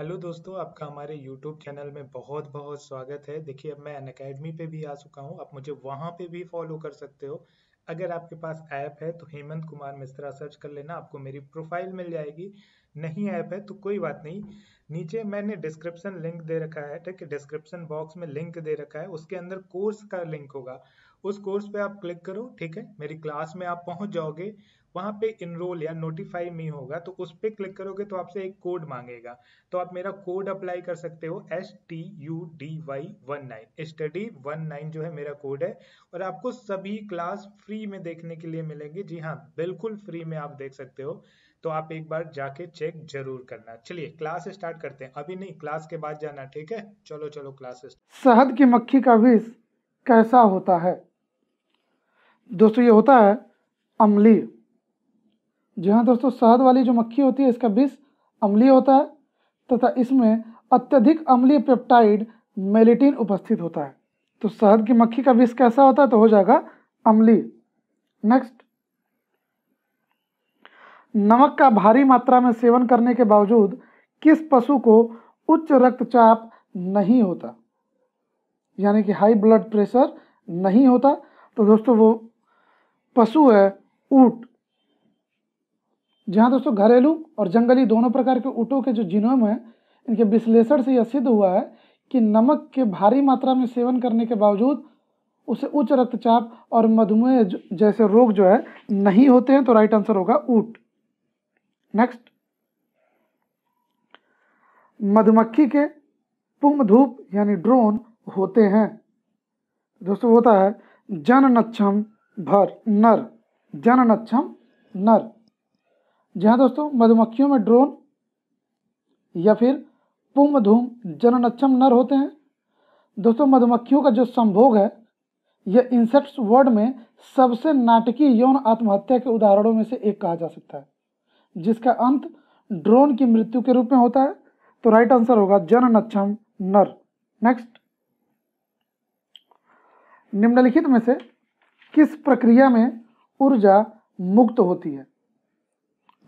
hello दोस्तों आपका हमारे यूट्यूब चैनल में बहुत बहुत स्वागत है देखिए अब मैं अन अकेडमी पर भी आ चुका हूँ आप मुझे वहाँ पे भी फॉलो कर सकते हो अगर आपके पास ऐप है तो हेमंत कुमार मिश्रा सर्च कर लेना आपको मेरी प्रोफाइल मिल जाएगी नहीं ऐप है तो कोई बात नहीं नीचे मैंने डिस्क्रिप्शन लिंक दे रखा है ठीक है डिस्क्रिप्शन बॉक्स में लिंक दे रखा है उसके अंदर कोर्स का लिंक होगा उस कोर्स पे आप क्लिक करो ठीक है मेरी क्लास में आप पहुंच जाओगे वहाँ पे इनरोल या नोटिफाई मी होगा तो उस पर क्लिक करोगे तो आपसे एक कोड मांगेगा तो आप मेरा कोड अप्लाई कर सकते हो S T U D Y one nine study one nine जो है मेरा कोड है और आपको सभी क्लास फ्री में देखने के लिए मिलेंगे जी हाँ बिल्कुल फ्री में आप देख सकते हो तो आप एक बार जाके चेक जरूर करना चलिए क्लास स्टार्ट करते हैं अभी नहीं क्लास के बाद जाना ठीक है चलो चलो क्लास शहद की मक्खी का विष कैसा होता है दोस्तों ये होता है अम्ली जी हाँ दोस्तों शहद वाली जो मक्खी होती है इसका विष अम्लीय होता है तथा इसमें अत्यधिक अम्लीय पेप्टाइड मेलेटिन उपस्थित होता है तो शहद की मक्खी का विष कैसा होता है तो हो जाएगा अम्लीय नेक्स्ट नमक का भारी मात्रा में सेवन करने के बावजूद किस पशु को उच्च रक्तचाप नहीं होता यानी कि हाई ब्लड प्रेशर नहीं होता तो दोस्तों वो पशु है ऊट जी हाँ दोस्तों घरेलू और जंगली दोनों प्रकार के ऊँटों के जो जीनोम है इनके विश्लेषण से यह सिद्ध हुआ है कि नमक के भारी मात्रा में सेवन करने के बावजूद उसे उच्च रक्तचाप और मधुमेह जैसे रोग जो है नहीं होते हैं तो राइट आंसर होगा ऊट नेक्स्ट मधुमक्खी के धूप यानी ड्रोन होते हैं दोस्तों होता है जन नक्षम भर नर जन नक्षम नर जी हाँ दोस्तों मधुमक्खियों में ड्रोन या फिर पुम धूम जन नक्षम नर होते हैं दोस्तों मधुमक्खियों का जो संभोग है यह इंसेक्ट्स वर्ड में सबसे नाटकीय यौन आत्महत्या के उदाहरणों में से एक कहा जा सकता है जिसका अंत ड्रोन की मृत्यु के रूप में होता है तो राइट आंसर होगा जन नक्षम नर नेक्स्ट निम्नलिखित में से किस प्रक्रिया में ऊर्जा मुक्त होती है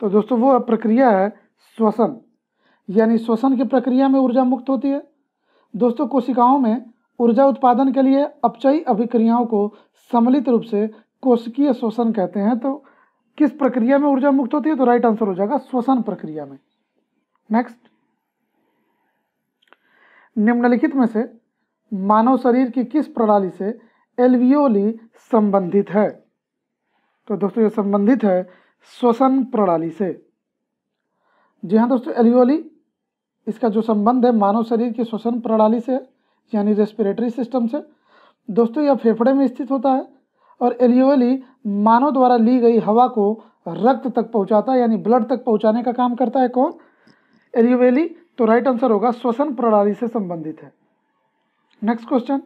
तो दोस्तों वो प्रक्रिया है श्वसन यानी श्वसन की प्रक्रिया में ऊर्जा मुक्त होती है दोस्तों कोशिकाओं में ऊर्जा उत्पादन के लिए अपचयी अभिक्रियाओं को सम्मिलित रूप से कोशिकीय श्वसन कहते हैं तो किस प्रक्रिया में ऊर्जा मुक्त होती है तो राइट आंसर हो जाएगा श्वसन प्रक्रिया में नेक्स्ट निम्नलिखित में से मानव शरीर की किस प्रणाली से एलवीओली संबंधित है तो दोस्तों ये संबंधित है श्वसन प्रणाली से जी हाँ दोस्तों एलवीओली इसका जो संबंध है मानव शरीर की श्वसन प्रणाली से यानी रेस्पिरेटरी सिस्टम से दोस्तों यह फेफड़े में स्थित होता है और एलियोली मानव द्वारा ली गई हवा को रक्त तक पहुंचाता है यानी ब्लड तक पहुंचाने का काम करता है कौन एलियोवेली तो राइट आंसर होगा श्वसन प्रणाली से संबंधित है नेक्स्ट क्वेश्चन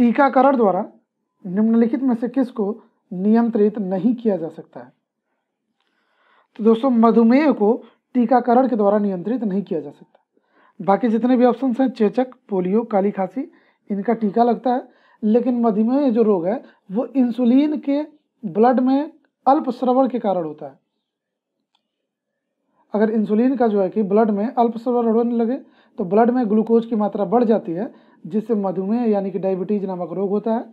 टीकाकरण द्वारा निम्नलिखित में से किसको नियंत्रित नहीं किया जा सकता है तो दोस्तों मधुमेह को टीकाकरण के द्वारा नियंत्रित नहीं किया जा सकता बाकी जितने भी ऑप्शन हैं चेचक पोलियो काली खांसी इनका टीका लगता है लेकिन मधुमेह जो रोग है वो इंसुलिन के ब्लड में अल्प श्रवण के कारण होता है अगर इंसुलिन का जो है कि ब्लड में अल्प श्रवण होने लगे तो ब्लड में ग्लूकोज की मात्रा बढ़ जाती है जिससे मधुमेह यानी कि डायबिटीज नामक रोग होता है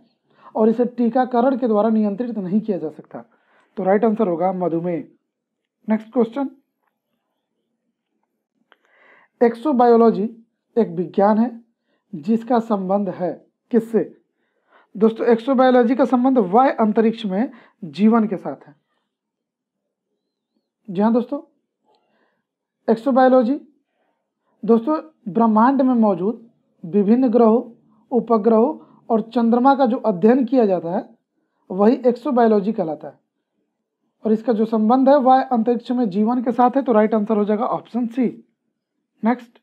और इसे टीकाकरण के द्वारा नियंत्रित नहीं किया जा सकता तो राइट आंसर होगा मधुमेह नेक्स्ट क्वेश्चन एक्सोबायोलॉजी एक विज्ञान है जिसका संबंध है किससे दोस्तों एक्सोबायोलॉजी का संबंध वाय अंतरिक्ष में जीवन के साथ है जी हाँ दोस्तों एक्सोबायोलॉजी दोस्तों ब्रह्मांड में मौजूद विभिन्न ग्रहों उपग्रहों और चंद्रमा का जो अध्ययन किया जाता है वही एक्सोबायोलॉजी कहलाता है और इसका जो संबंध है वह अंतरिक्ष में जीवन के साथ है तो राइट आंसर हो जाएगा ऑप्शन सी नेक्स्ट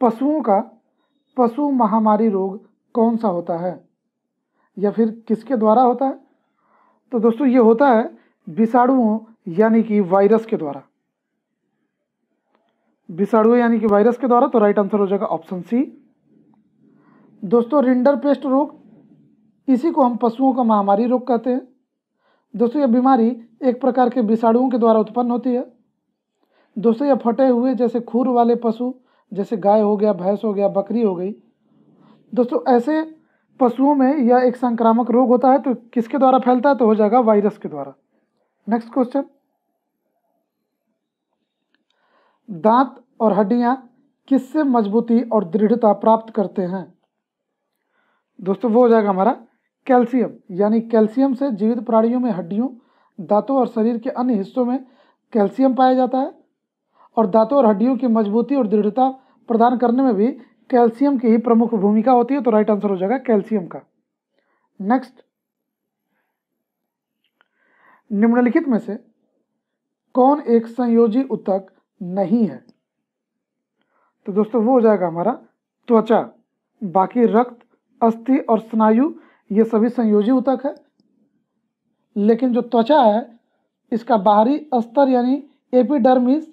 पशुओं का पशु महामारी रोग कौन सा होता है या फिर किसके द्वारा होता है तो दोस्तों ये होता है विषाणुओं यानी कि वायरस के द्वारा विषाणु यानी कि वायरस के द्वारा तो राइट आंसर हो जाएगा ऑप्शन सी दोस्तों रिंडर पेस्ट रोग इसी को हम पशुओं का महामारी रोग कहते हैं दोस्तों यह बीमारी एक प्रकार के विषाणुओं के द्वारा उत्पन्न होती है दोस्तों यह फटे हुए जैसे खूर वाले पशु जैसे गाय हो गया भैंस हो गया बकरी हो गई दोस्तों ऐसे पशुओं में यह एक संक्रामक रोग होता है तो किसके द्वारा फैलता है तो हो जाएगा वायरस के द्वारा नेक्स्ट क्वेश्चन दांत और हड्डियाँ किससे मजबूती और दृढ़ता प्राप्त करते हैं दोस्तों वो हो जाएगा हमारा कैल्शियम यानी कैल्शियम से जीवित प्राणियों में हड्डियों दांतों और शरीर के अन्य हिस्सों में कैल्शियम पाया जाता है और दांतों और हड्डियों की मजबूती और दृढ़ता प्रदान करने में भी कैल्शियम की ही प्रमुख भूमिका होती है तो राइट आंसर हो जाएगा कैल्शियम का नेक्स्ट निम्नलिखित में से कौन एक संयोजी उत्तक नहीं है तो दोस्तों वो हो जाएगा हमारा त्वचा बाकी रक्त अस्थि और स्नायु ये सभी संयोजी ऊतक है लेकिन जो त्वचा है इसका बाहरी स्तर यानी एपिडर्मिस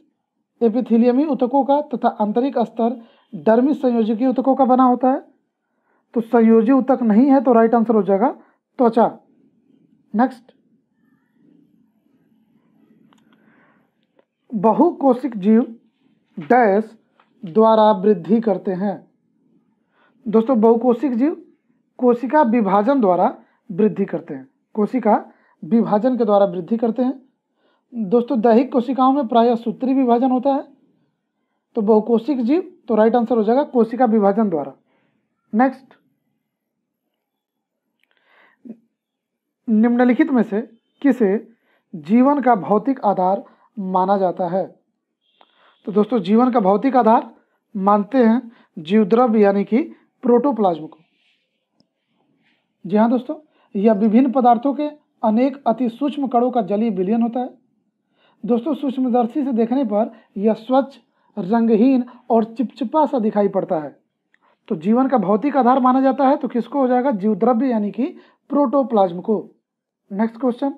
एपिथिलियमी ऊतकों का तथा आंतरिक स्तर डर्मिस संयोजकीय ऊतकों का बना होता है तो संयोजी ऊतक नहीं है तो राइट आंसर हो जाएगा त्वचा नेक्स्ट बहुकोशिक जीव डैश द्वारा वृद्धि करते हैं दोस्तों बहुकोशिक जीव कोशिका विभाजन द्वारा वृद्धि करते हैं कोशिका विभाजन के द्वारा वृद्धि करते हैं दोस्तों दैहिक कोशिकाओं में प्रायः सूत्री विभाजन होता है तो बहुकोशिक जीव तो राइट आंसर हो जाएगा कोशिका विभाजन द्वारा नेक्स्ट निम्नलिखित में से किसे जीवन का भौतिक आधार माना जाता है तो दोस्तों जीवन का भौतिक आधार मानते हैं जीवद्रव्य यानी कि प्रोटोप्लाज्म को जी हाँ दोस्तों यह विभिन्न पदार्थों के अनेक अति सूक्ष्म कणों का जलीय विलयन होता है दोस्तों सूक्ष्मदर्शी से देखने पर यह स्वच्छ रंगहीन और चिपचिपा सा दिखाई पड़ता है तो जीवन का भौतिक आधार माना जाता है तो किसको हो जाएगा जीवद्रव्य यानी कि प्रोटोप्लाज्म को नेक्स्ट क्वेश्चन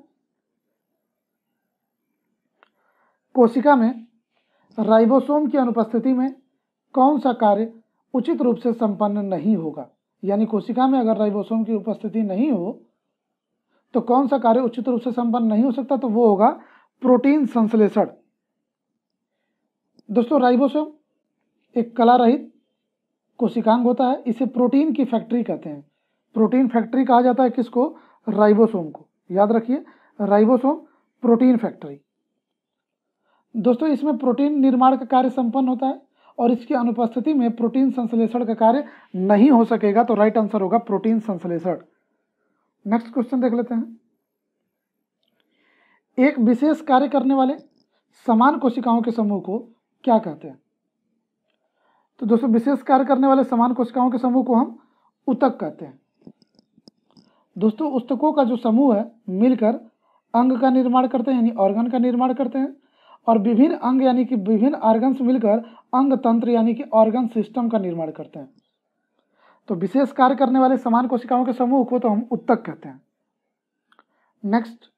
कोशिका में राइबोसोम की अनुपस्थिति में कौन सा कार्य उचित रूप से संपन्न नहीं होगा यानी कोशिका में अगर राइबोसोम की उपस्थिति नहीं हो तो कौन सा कार्य उचित रूप से संपन्न नहीं हो सकता तो वो होगा प्रोटीन संश्लेषण दोस्तों राइबोसोम एक कला रहित कोशिकांग होता है इसे प्रोटीन की फैक्ट्री कहते हैं प्रोटीन फैक्ट्री कहा जाता है किसको राइबोसोम को याद रखिए राइबोसोम प्रोटीन फैक्ट्री दोस्तों इसमें प्रोटीन निर्माण का कार्य संपन्न होता है और इसकी अनुपस्थिति में प्रोटीन संश्लेषण का कार्य नहीं हो सकेगा तो राइट आंसर होगा प्रोटीन संश्लेषण नेक्स्ट क्वेश्चन देख लेते हैं एक विशेष कार्य करने वाले समान कोशिकाओं के समूह को क्या कहते हैं तो दोस्तों विशेष कार्य करने वाले समान कोशिकाओं के समूह को हम उतक कहते हैं दोस्तों उस्तकों का जो समूह है मिलकर अंग का निर्माण करते हैं यानी ऑर्गन का निर्माण करते हैं और विभिन्न अंग यानी कि विभिन्न ऑर्गन्स मिलकर अंग तंत्र यानी कि ऑर्गन सिस्टम का निर्माण करते हैं तो विशेष कार्य करने वाले समान कोशिकाओं के समूह को तो हम उत्तक कहते हैं नेक्स्ट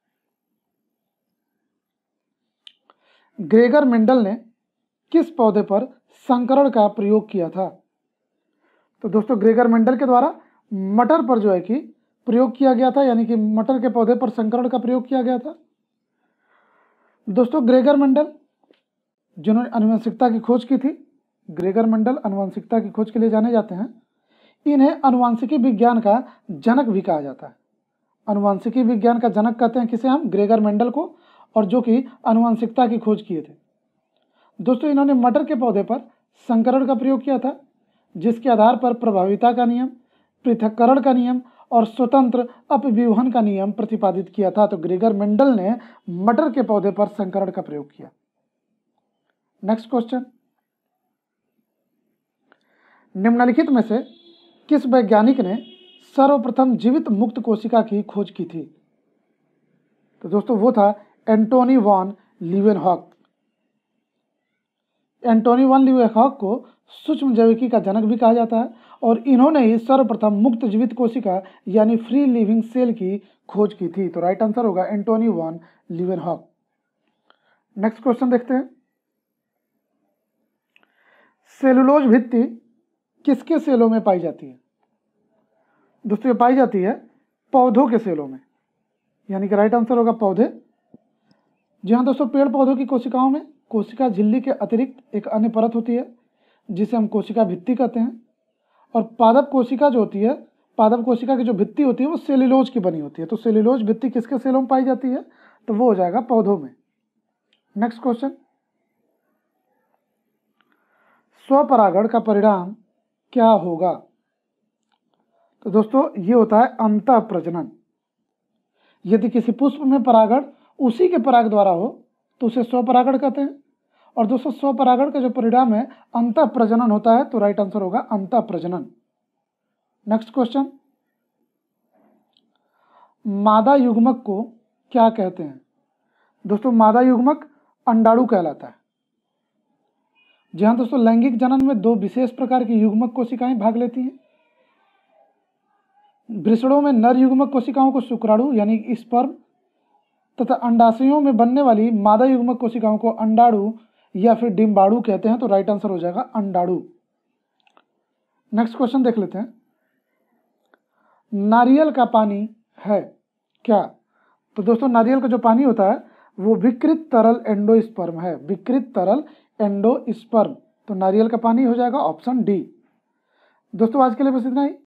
ग्रेगर मेंडल ने किस पौधे पर संकरण का प्रयोग किया था तो दोस्तों ग्रेगर मेंडल के द्वारा मटर पर जो है कि प्रयोग किया गया था यानी कि मटर के पौधे पर संकरण का प्रयोग किया गया था दोस्तों ग्रेगर मंडल जिन्होंने अनुवंशिकता की खोज की थी ग्रेगर मंडल अनुवंशिकता की खोज के लिए जाने जाते हैं इन्हें अनुवांशिकी विज्ञान का जनक भी कहा जाता है अनुवांशिकी विज्ञान का जनक कहते हैं किसे हम ग्रेगर मंडल को और जो कि अनुवांशिकता की खोज किए थे दोस्तों इन्होंने मटर के पौधे पर संकरण का प्रयोग किया था जिसके आधार पर प्रभाविता का नियम पृथक्करण का नियम और स्वतंत्र अपव्यूहन का नियम प्रतिपादित किया था तो ग्रेगर मेंडल ने मटर के पौधे पर संकरण का प्रयोग किया नेक्स्ट क्वेश्चन निम्नलिखित में से किस वैज्ञानिक ने सर्वप्रथम जीवित मुक्त कोशिका की खोज की थी तो दोस्तों वो था Antonie van Leeuwenhoek Antonie van Leeuwenhoek को सूक्ष्म जैविकी का जनक भी कहा जाता है और इन्होंने ही सर्वप्रथम मुक्त जीवित कोशिका यानी फ्री लिविंग सेल की खोज की थी तो राइट आंसर होगा Antonie van Leeuwenhoek next question देखते हैं सेलुलोज भित्ति किसके सेलों में पाई जाती है दोस्तों पाई जाती है पौधों के सेलों में यानी कि राइट आंसर होगा पौधे जी हाँ दोस्तों पेड़ पौधों की कोशिकाओं में कोशिका झिल्ली के अतिरिक्त एक अन्य परत होती है जिसे हम कोशिका भित्ति कहते हैं और पादप कोशिका जो होती है पादप कोशिका की जो भित्ति होती है वो सेलिलोज की बनी होती है तो सेलिलोज भित्ति किसके सेलों में पाई जाती है तो वो हो जाएगा पौधों में नेक्स्ट क्वेश्चन स्वपरागण का परिणाम क्या होगा तो दोस्तों ये होता है अंत प्रजनन यदि किसी पुष्प में परागण उसी के पराग द्वारा हो तो उसे स्वपरागण कहते हैं और दोस्तों स्वपरागण का जो परिणाम है अंत प्रजनन होता है तो राइट आंसर होगा अंत प्रजनन नेक्स्ट क्वेश्चन मादा युग्मक को क्या कहते हैं दोस्तों मादा युग्मक अंडाणु कहलाता है जी हाँ दोस्तों लैंगिक जनन में दो विशेष प्रकार की युग्मक कोशिकाएं भाग लेती हैं वृषणों में नर युग्मक कोशिकाओं को शुक्राणु यानी स्पर्म तथा अंडाशयों में बनने वाली मादा युग्मक कोशिकाओं को अंडाणु या फिर डिम्बाड़ू कहते हैं तो राइट आंसर हो जाएगा अंडाड़ू नेक्स्ट क्वेश्चन देख लेते हैं नारियल का पानी है क्या तो दोस्तों नारियल का जो पानी होता है वो विकृत तरल एंडोस्पर्म है विकृत तरल एंडोस्पर्म तो नारियल का पानी हो जाएगा ऑप्शन डी दोस्तों आज के लिए बस इतना ही